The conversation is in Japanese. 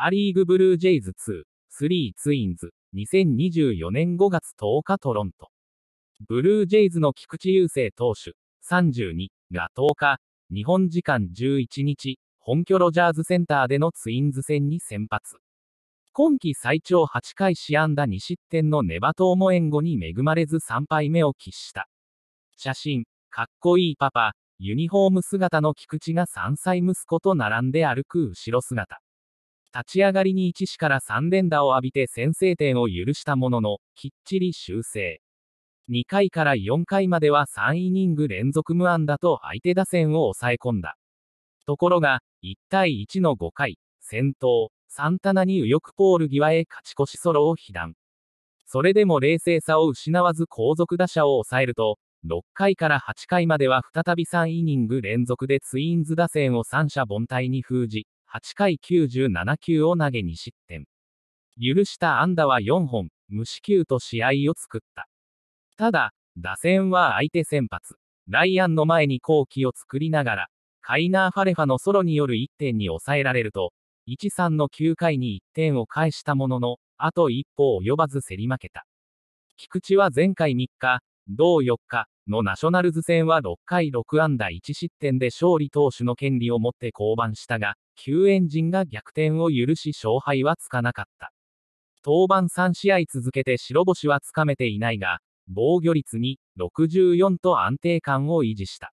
ア・リーグブルージェイズ2、3ツインズ、2024年5月10日トロント。ブルージェイズの菊池雄星投手、32が10日、日本時間11日、本拠ロジャーズセンターでのツインズ戦に先発。今季最長8回試安打2失点のネバトーも援護に恵まれず3敗目を喫した。写真、かっこいいパパ、ユニフォーム姿の菊池が3歳息子と並んで歩く後ろ姿。立ち上がりに1死から3連打を浴びて先制点を許したものの、きっちり修正。2回から4回までは3イニング連続無安打と相手打線を抑え込んだ。ところが、1対1の5回、先頭、サンタナに右翼ポール際へ勝ち越しソロを被弾。それでも冷静さを失わず後続打者を抑えると、6回から8回までは再び3イニング連続でツインズ打線を三者凡退に封じ、8回97球を投げ2失点。許した安打は4本、無四球と試合を作った。ただ、打線は相手先発、ライアンの前に好機を作りながら、カイナー・ファレファのソロによる1点に抑えられると、1-3の9回に1点を返したものの、あと一歩及ばず競り負けた。菊池は前回3日、同4日、のナショナルズ戦は6回6安打1失点で勝利投手の権利を持って降板したが、救援陣が逆転を許し勝敗はつかなかった。登板3試合続けて白星はつかめていないが、防御率に64と安定感を維持した。